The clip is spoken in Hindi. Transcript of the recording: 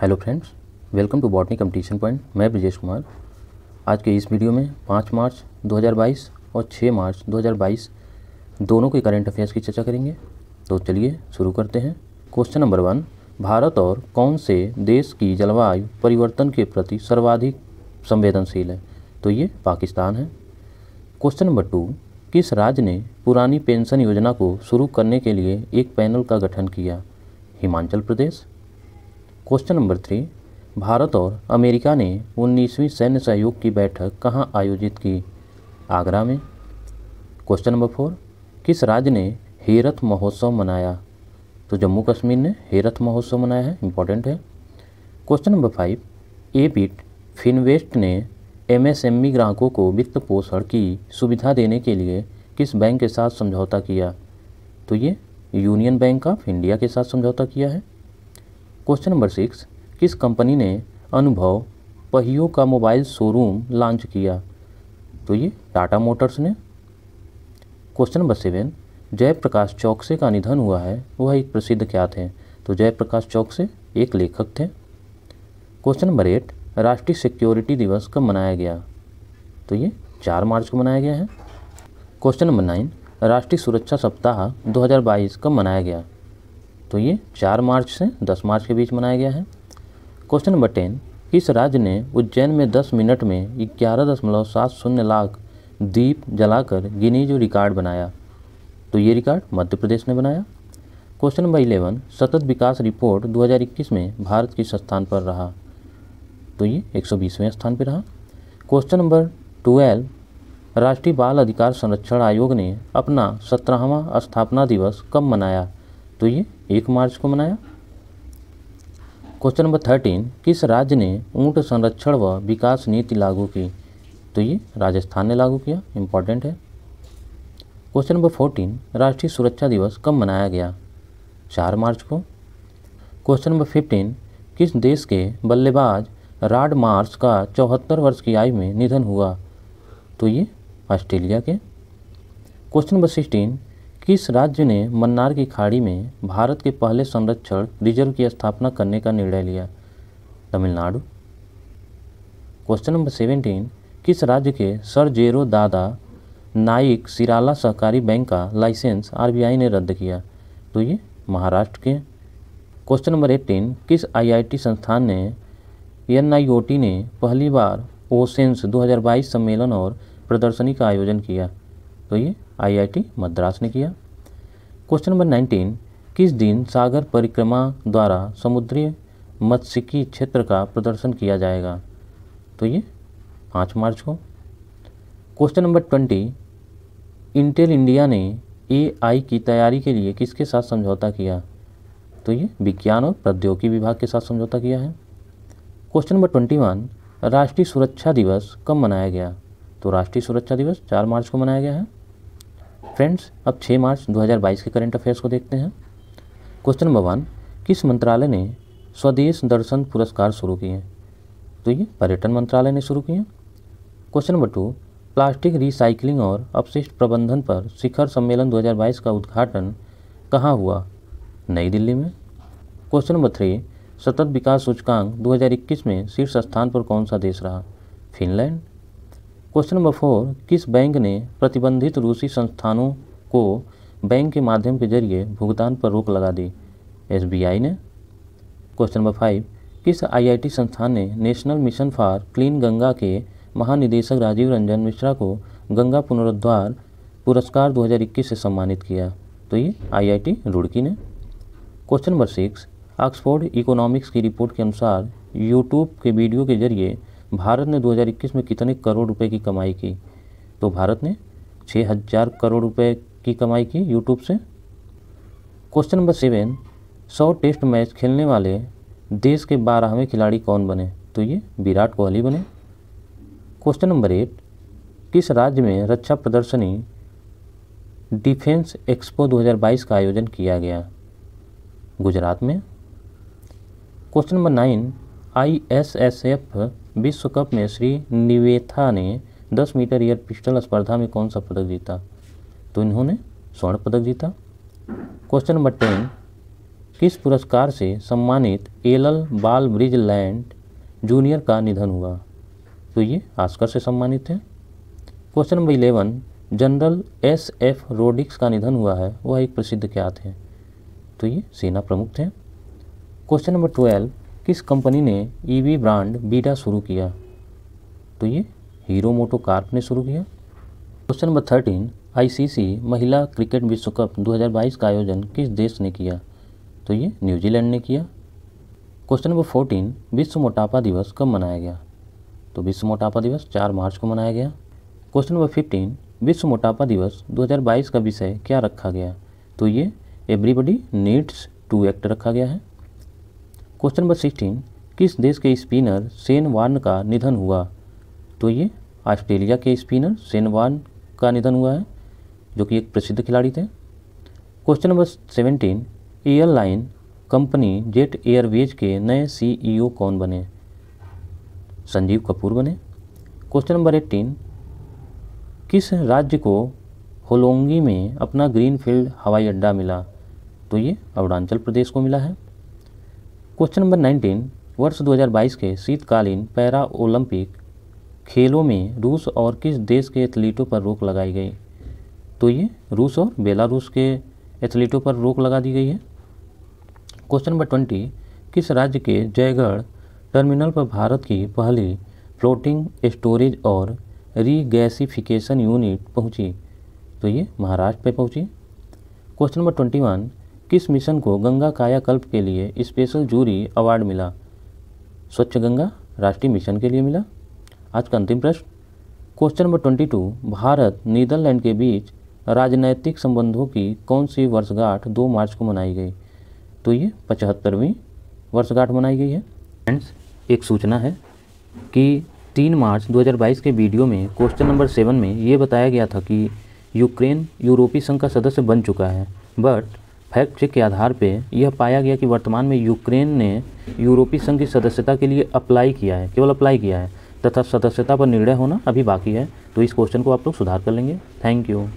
hello friends welcome to botany competition point मैं ब्रजेश कुमार आज के इस वीडियो में 5 मार्च 2022 और 6 मार्च 2022 दोनों के करंट अफेयर्स की चर्चा करेंगे तो चलिए शुरू करते हैं क्वेश्चन नंबर वन भारत और कौन से देश की जलवायु परिवर्तन के प्रति सर्वाधिक संवेदनशील है तो ये पाकिस्तान है क्वेश्चन नंबर टू किस राज्य ने पुरानी पेंशन योजना को शुरू करने के लिए एक पैनल का गठन किया Himachal Pradesh question number three Bharat और अमेरिका ने उन्नीसवीं सैन्य सहयोग की बैठक कहाँ आयोजित की आगरा में क्वेश्चन नंबर फोर किस राज्य ने हेरथ महोत्सव मनाया तो जम्मू कश्मीर ने हेरथ महोत्सव मनाया है इम्पोर्टेंट है question number five Ambit Finvest ने एमएसएमई ग्राहकों को वित्त पोषण की सुविधा देने के लिए किस बैंक के साथ समझौता किया तो ये यूनियन बैंक ऑफ इंडिया के साथ समझौता किया है क्वेश्चन नंबर सिक्स किस कंपनी ने अनुभव पहियों का मोबाइल शोरूम लॉन्च किया तो ये टाटा मोटर्स ने question number seven Jayprakash Chouksey का निधन हुआ है वह एक प्रसिद्ध क्या थे तो जयप्रकाश चौकसे एक लेखक थे क्वेश्चन नंबर एट राष्ट्रीय सिक्योरिटी दिवस कब मनाया गया तो ये चार मार्च को मनाया गया है क्वेश्चन नंबर नाइन राष्ट्रीय सुरक्षा सप्ताह 2022 कब मनाया गया तो ये चार मार्च से दस मार्च के बीच मनाया गया है क्वेश्चन नंबर टेन किस राज्य ने उज्जैन में दस मिनट में ग्यारह दशमलव सात शून्य लाख दीप जलाकर गिनी जो रिकॉर्ड बनाया तो ये रिकॉर्ड मध्य प्रदेश ने बनाया क्वेश्चन नंबर इलेवन सतत विकास रिपोर्ट 2021 में भारत किस स्थान पर रहा तो ये 120वें स्थान पर रहा क्वेश्चन नंबर ट्वेल्व राष्ट्रीय बाल अधिकार संरक्षण आयोग ने अपना सत्रहवा स्थापना दिवस कब मनाया तो ये एक मार्च को मनाया क्वेश्चन नंबर थर्टीन किस राज्य ने ऊँट संरक्षण व विकास नीति लागू की तो ये राजस्थान ने लागू किया इम्पॉर्टेंट है क्वेश्चन नंबर फोर्टीन राष्ट्रीय सुरक्षा दिवस कब मनाया गया चार मार्च को क्वेश्चन नंबर फिफ्टीन किस देश के बल्लेबाज राड मार्स का चौहत्तर वर्ष की आयु में निधन हुआ तो ये ऑस्ट्रेलिया के क्वेश्चन नंबर सिक्सटीन किस राज्य ने मन्नार की खाड़ी में भारत के पहले संरक्षण रिजर्व की स्थापना करने का निर्णय लिया तमिलनाडु क्वेश्चन नंबर सेवेंटीन किस राज्य के सर जेरो दादा नाइक सिराला सहकारी बैंक का लाइसेंस आरबीआई ने रद्द किया तो ये महाराष्ट्र के क्वेश्चन नंबर एट्टीन किस आईआईटी संस्थान ने एनआईओटी ने पहली बार ओसेंस 2022 सम्मेलन और प्रदर्शनी का आयोजन किया तो ये आईआईटी मद्रास ने किया क्वेश्चन नंबर नाइनटीन किस दिन सागर परिक्रमा द्वारा समुद्री मत्स्यिकी क्षेत्र का प्रदर्शन किया जाएगा तो ये पाँच मार्च को question number twenty Intel India ने एआई की तैयारी के लिए किसके साथ समझौता किया तो ये विज्ञान और प्रौद्योगिकी विभाग के साथ समझौता किया है क्वेश्चन नंबर ट्वेंटी वन राष्ट्रीय सुरक्षा दिवस कब मनाया गया तो राष्ट्रीय सुरक्षा दिवस चार मार्च को मनाया गया है फ्रेंड्स अब 6 मार्च 2022 के करंट अफेयर्स को देखते हैं क्वेश्चन नंबर वन किस मंत्रालय ने स्वदेश दर्शन पुरस्कार शुरू किए तो ये पर्यटन मंत्रालय ने शुरू किए question number two plastic recycling और अपशिष्ट प्रबंधन पर शिखर सम्मेलन 2022 का उद्घाटन कहाँ हुआ नई दिल्ली में क्वेश्चन नंबर थ्री सतत विकास सूचकांक दो में शीर्ष स्थान पर कौन सा देश रहा फिनलैंड क्वेश्चन नंबर फोर किस बैंक ने प्रतिबंधित रूसी संस्थानों को बैंक के माध्यम के जरिए भुगतान पर रोक लगा दी एसबीआई ने क्वेश्चन नंबर फाइव किस आईआईटी संस्थान ने National Mission for Clean Ganga के महानिदेशक राजीव रंजन मिश्रा को गंगा पुनरुद्वार पुरस्कार 2021 से सम्मानित किया तो ये आईआईटी रुड़की ने question number six Oxford Economics की रिपोर्ट के अनुसार यूट्यूब के वीडियो के जरिए भारत ने 2021 में कितने करोड़ रुपए की कमाई की तो भारत ने 6000 करोड़ रुपए की कमाई की यूट्यूब से क्वेश्चन नंबर सेवन सौ टेस्ट मैच खेलने वाले देश के बारहवें खिलाड़ी कौन बने तो ये विराट कोहली बने क्वेश्चन नंबर एट किस राज्य में रक्षा प्रदर्शनी डिफेंस एक्सपो 2022 का आयोजन किया गया गुजरात में question number nine I S S F विश्व कप में श्री निवेथा ने 10 मीटर एयर पिस्टल स्पर्धा में कौन सा पदक जीता तो इन्होंने स्वर्ण पदक जीता क्वेश्चन नंबर टेन किस पुरस्कार से सम्मानित एलल बाल ब्रिज लैंड जूनियर का निधन हुआ तो ये आस्कर से सम्मानित है question number eleven general S F Rodrigues का निधन हुआ है वह एक प्रसिद्ध क्या थे तो ये सेना प्रमुख थे क्वेश्चन नंबर ट्वेल्व किस कंपनी ने ईवी e ब्रांड बीटा शुरू किया तो ये हीरो मोटो कार्प ने शुरू किया क्वेश्चन नंबर थर्टीन आईसीसी महिला क्रिकेट विश्व कप 2022 का आयोजन किस देश ने किया तो ये न्यूजीलैंड ने किया क्वेश्चन नंबर फोर्टीन विश्व मोटापा दिवस कब मनाया गया तो विश्व मोटापा दिवस चार मार्च को मनाया गया क्वेश्चन नंबर फिफ्टीन विश्व मोटापा दिवस 2022 का विषय क्या रखा गया तो ये एवरीबडी नीड्स टू एक्ट रखा गया है क्वेश्चन नंबर सिक्सटीन किस देश के स्पिनर सेन वार्न का निधन हुआ तो ये ऑस्ट्रेलिया के स्पिनर सेन वार्न का निधन हुआ है जो कि एक प्रसिद्ध खिलाड़ी थे question number seventeen airline company Jet Airways के नए सीईओ e कौन बने संजीव कपूर बने क्वेश्चन नंबर एट्टीन किस राज्य को होलोंगी में अपना ग्रीनफील्ड हवाई अड्डा मिला तो ये अरुणाचल प्रदेश को मिला है क्वेश्चन नंबर 19 वर्ष 2022 के शीतकालीन पैरा ओलंपिक खेलों में रूस और किस देश के एथलीटों पर रोक लगाई गई तो ये रूस और बेलारूस के एथलीटों पर रोक लगा दी गई है क्वेश्चन नंबर ट्वेंटी किस राज्य के जयगढ़ टर्मिनल पर भारत की पहली फ्लोटिंग स्टोरेज और रीगैसिफिकेशन यूनिट पहुंची तो ये महाराष्ट्र पे पहुंची क्वेश्चन नंबर ट्वेंटी वन किस मिशन को गंगा कायाकल्प के लिए स्पेशल जूरी अवार्ड मिला स्वच्छ गंगा राष्ट्रीय मिशन के लिए मिला आज का अंतिम प्रश्न question number twenty two Bharat Netherlands के बीच राजनैतिक संबंधों की कौन सी वर्षगांठ दो मार्च को मनाई गई तो ये पचहत्तरवीं वर्षगांठ मनाई गई है फ्रेंड्स एक सूचना है कि तीन मार्च 2022 के वीडियो में क्वेश्चन नंबर सेवन में ये बताया गया था कि यूक्रेन यूरोपीय संघ का सदस्य बन चुका है बट फैक्ट चेक के आधार पर यह पाया गया कि वर्तमान में यूक्रेन ने यूरोपीय संघ की सदस्यता के लिए अप्लाई किया है केवल अप्लाई किया है तथा सदस्यता पर निर्णय होना अभी बाकी है तो इस क्वेश्चन को आप लोग सुधार कर लेंगे थैंक यू